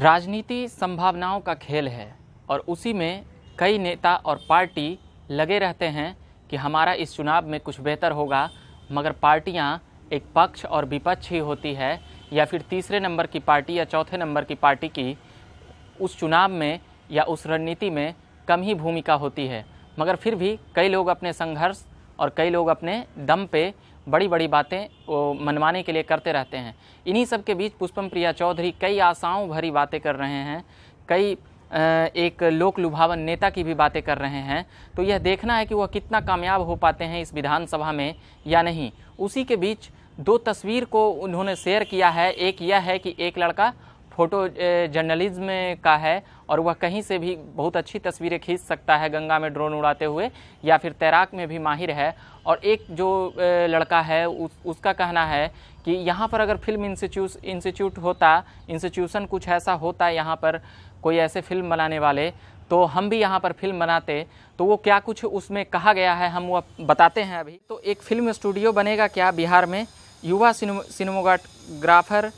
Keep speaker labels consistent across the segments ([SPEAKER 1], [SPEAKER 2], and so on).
[SPEAKER 1] राजनीति संभावनाओं का खेल है और उसी में कई नेता और पार्टी लगे रहते हैं कि हमारा इस चुनाव में कुछ बेहतर होगा मगर पार्टियाँ एक पक्ष और विपक्ष ही होती है या फिर तीसरे नंबर की पार्टी या चौथे नंबर की पार्टी की उस चुनाव में या उस रणनीति में कम ही भूमिका होती है मगर फिर भी कई लोग अपने संघर्ष और कई लोग अपने दम पे बड़ी बड़ी बातें वो मनवाने के लिए करते रहते हैं इन्हीं सब के बीच पुष्पम प्रिया चौधरी कई आशाओं भरी बातें कर रहे हैं कई एक लोक लुभावन नेता की भी बातें कर रहे हैं तो यह देखना है कि वह कितना कामयाब हो पाते हैं इस विधानसभा में या नहीं उसी के बीच दो तस्वीर को उन्होंने शेयर किया है एक यह है कि एक लड़का फ़ोटो जर्नलिज्म का है और वह कहीं से भी बहुत अच्छी तस्वीरें खींच सकता है गंगा में ड्रोन उड़ाते हुए या फिर तैराक में भी माहिर है और एक जो लड़का है उस, उसका कहना है कि यहाँ पर अगर फिल्म इंस्टीट्यूस इंस्टीट्यूट होता इंस्टीट्यूशन कुछ ऐसा होता यहाँ पर कोई ऐसे फिल्म बनाने वाले तो हम भी यहाँ पर फिल्म बनाते तो वो क्या कुछ उसमें कहा गया है हम वह बताते हैं अभी तो एक फिल्म स्टूडियो बनेगा क्या बिहार में युवा सिनेमोग्राफर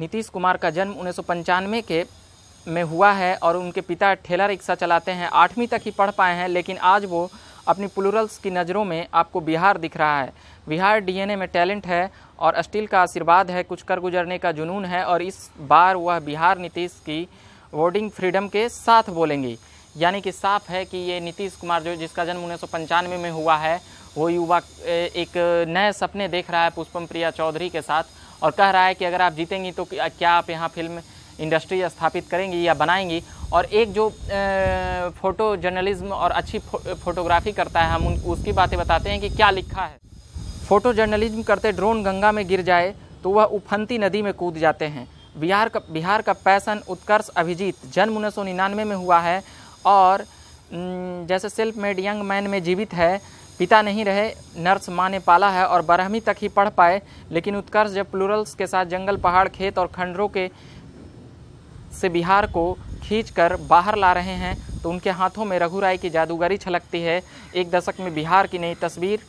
[SPEAKER 1] नीतीश कुमार का जन्म उन्नीस के में हुआ है और उनके पिता ठेला रिक्शा चलाते हैं आठवीं तक ही पढ़ पाए हैं लेकिन आज वो अपनी प्लूरल्स की नज़रों में आपको बिहार दिख रहा है बिहार डीएनए में टैलेंट है और स्टील का आशीर्वाद है कुछ कर गुजरने का जुनून है और इस बार वह बिहार नीतीश की वोटिंग फ्रीडम के साथ बोलेंगी यानी कि साफ है कि ये नीतीश कुमार जो जिसका जन्म उन्नीस में हुआ है वो युवा एक नए सपने देख रहा है पुष्पम प्रिया चौधरी के साथ और कह रहा है कि अगर आप जीतेंगी तो क्या आप यहाँ फिल्म इंडस्ट्री स्थापित करेंगी या बनाएंगी और एक जो फ़ोटो जर्नलिज्म और अच्छी फो, फोटोग्राफी करता है हम उन उसकी बातें बताते हैं कि क्या लिखा है फ़ोटो जर्नलिज्म करते ड्रोन गंगा में गिर जाए तो वह उफंती नदी में कूद जाते हैं बिहार का बिहार का पैसन उत्कर्ष अभिजीत जन्म उन्नीस में हुआ है और जैसे सेल्फ मेड यंग मैन में जीवित है पिता नहीं रहे नर्स माँ ने पाला है और बारहवीं तक ही पढ़ पाए लेकिन उत्कर्ष जब प्लूरल्स के साथ जंगल पहाड़ खेत और खंडरों के से बिहार को खींच कर बाहर ला रहे हैं तो उनके हाथों में रघु राय की जादूगरी छलकती है एक दशक में बिहार की नई तस्वीर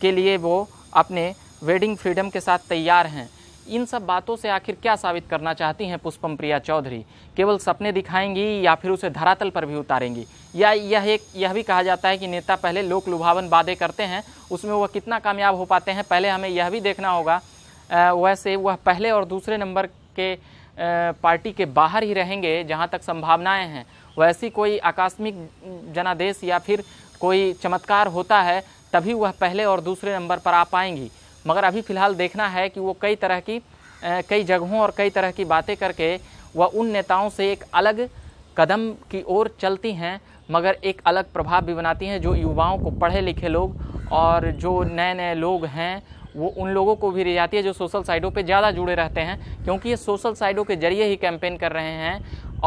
[SPEAKER 1] के लिए वो अपने वेडिंग फ्रीडम के साथ तैयार हैं इन सब बातों से आखिर क्या साबित करना चाहती हैं पुष्पम प्रिया चौधरी केवल सपने दिखाएंगी या फिर उसे धरातल पर भी उतारेंगी या यह एक यह भी कहा जाता है कि नेता पहले लोक लुभावन वादे करते हैं उसमें वह कितना कामयाब हो पाते हैं पहले हमें यह भी देखना होगा वैसे वह पहले और दूसरे नंबर के पार्टी के बाहर ही रहेंगे जहाँ तक संभावनाएं हैं वैसी कोई आकस्मिक जनादेश या फिर कोई चमत्कार होता है तभी वह पहले और दूसरे नंबर पर आ पाएंगी मगर अभी फ़िलहाल देखना है कि वो कई तरह की कई जगहों और कई तरह की बातें करके वह उन नेताओं से एक अलग कदम की ओर चलती हैं मगर एक अलग प्रभाव भी बनाती हैं जो युवाओं को पढ़े लिखे लोग और जो नए नए लोग हैं वो उन लोगों को भी रह जाती है जो सोशल साइटों पे ज़्यादा जुड़े रहते हैं क्योंकि ये सोशल साइटों के ज़रिए ही कैंपेन कर रहे हैं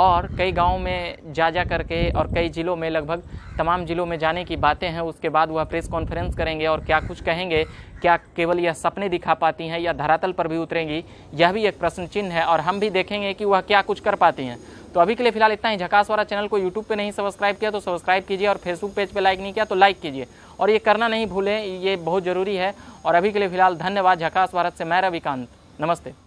[SPEAKER 1] और कई गाँव में जा जा करके और कई ज़िलों में लगभग तमाम ज़िलों में जाने की बातें हैं उसके बाद वह प्रेस कॉन्फ्रेंस करेंगे और क्या कुछ कहेंगे क्या केवल यह सपने दिखा पाती हैं या धरातल पर भी उतरेंगी यह भी एक प्रश्न चिन्ह है और हम भी देखेंगे कि वह क्या कुछ कर पाती हैं तो अभी के लिए फिलहाल इतना ही झकास वाला चैनल को यूट्यूब पे नहीं सब्सक्राइब किया तो सब्सक्राइब कीजिए और फेसबुक पेज पे लाइक नहीं किया तो लाइक कीजिए और ये करना नहीं भूलें ये बहुत ज़रूरी है और अभी के लिए फिलहाल धन्यवाद झकास भारत से मैं रविकांत नमस्ते